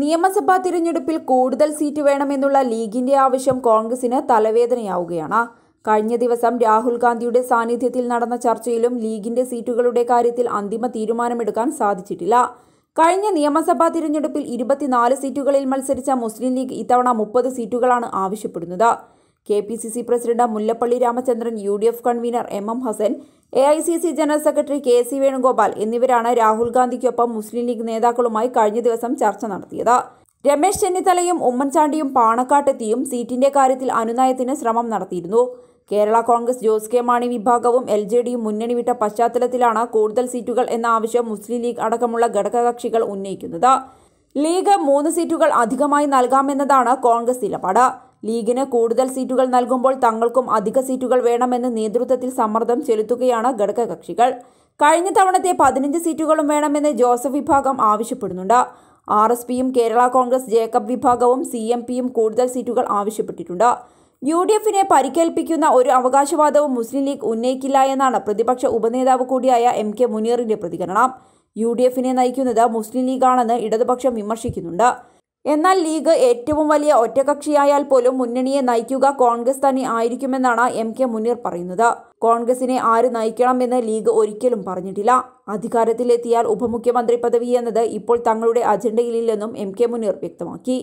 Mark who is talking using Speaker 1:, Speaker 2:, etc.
Speaker 1: നിയമസഭാ തിരഞ്ഞെടുപ്പിൽ കൂടുതൽ സീറ്റ് വേണമെന്നുള്ള ലീഗിന്റെ ആവശ്യം കോൺഗ്രസിന് തലവേദനയാവുകയാണ് കഴിഞ്ഞ ദിവസം രാഹുൽ ഗാന്ധിയുടെ സാന്നിധ്യത്തിൽ നടന്ന ചർച്ചയിലും ലീഗിന്റെ സീറ്റുകളുടെ കാര്യത്തിൽ അന്തിമ തീരുമാനമെടുക്കാൻ സാധിച്ചിട്ടില്ല കഴിഞ്ഞ നിയമസഭാ തിരഞ്ഞെടുപ്പിൽ ഇരുപത്തിനാല് സീറ്റുകളിൽ മത്സരിച്ച മുസ്ലിം ലീഗ് ഇത്തവണ മുപ്പത് സീറ്റുകളാണ് ആവശ്യപ്പെടുന്നത് K P C C president Mullappally Ramachandran U D F convener M M Hassan A I C C general secretary K C Venugopal എന്നിവരാണ് രാഹുൽ ഗാന്ധിക്കൊപ്പം മുസ്ലിം ലീഗ് നേതാക്കളുമായി കഴിഞ്ഞ ദിവസം ചർച്ച നടത്തിയത് രമേശ് ചെന്നിത്തലയും ഉമ്മൻചാണ്ടിയും പാണക്കാട്ടെത്തിയും സീറ്റിന്റെ കാര്യത്തിൽ അനുനയത്തിന് ശ്രമം നടത്തിയിരുന്നു കേരള കോൺഗ്രസ് ജോസ് കെ മാണി വിഭാഗവും എൽ ജെ ഡിയും മുന്നണി വിട്ട പശ്ചാത്തലത്തിലാണ് കൂടുതൽ സീറ്റുകൾ എന്ന ആവശ്യം മുസ്ലിം ലീഗ് അടക്കമുള്ള ഘടകകക്ഷികൾ ഉന്നയിക്കുന്നത് ലീഗ് മൂന്ന് സീറ്റുകൾ അധികമായി നൽകാമെന്നതാണ് കോൺഗ്രസ് നിലപാട് ലീഗിന് കൂടുതൽ സീറ്റുകൾ നൽകുമ്പോൾ തങ്ങൾക്കും അധിക സീറ്റുകൾ വേണമെന്ന് നേതൃത്വത്തിൽ സമ്മർദ്ദം ചെലുത്തുകയാണ് ഘടകകക്ഷികൾ കഴിഞ്ഞ തവണത്തെ പതിനഞ്ച് സീറ്റുകളും വേണമെന്ന് ജോസഫ് വിഭാഗം ആവശ്യപ്പെടുന്നുണ്ട് ആർ എസ് പിയും കേരള കോൺഗ്രസ് ജേക്കബ് വിഭാഗവും സി എം പിയും കൂടുതൽ സീറ്റുകൾ ആവശ്യപ്പെട്ടിട്ടുണ്ട് യു ഡി എഫിനെ പരിക്കേൽപ്പിക്കുന്ന ഒരു അവകാശവാദവും മുസ്ലിം ലീഗ് ഉന്നയിക്കില്ല എന്നാണ് പ്രതിപക്ഷ ഉപനേതാവ് കൂടിയായ എം കെ മുനീറിന്റെ പ്രതികരണം യു ഡി എഫിനെ നയിക്കുന്നത് മുസ്ലിം ലീഗാണെന്ന് ഇടതുപക്ഷം വിമർശിക്കുന്നുണ്ട് എന്നാൽ ലീഗ് ഏറ്റവും വലിയ ഒറ്റകക്ഷിയായാൽ പോലും മുന്നണിയെ നയിക്കുക കോൺഗ്രസ് തന്നെ ആയിരിക്കുമെന്നാണ് എം കെ മുനീർ പറയുന്നത് കോൺഗ്രസിനെ ആര് നയിക്കണമെന്ന് ലീഗ് ഒരിക്കലും പറഞ്ഞിട്ടില്ല അധികാരത്തിലെത്തിയാൽ ഉപമുഖ്യമന്ത്രി പദവി എന്നത് ഇപ്പോൾ തങ്ങളുടെ അജണ്ടയിലില്ലെന്നും എം കെ മുനീർ വ്യക്തമാക്കി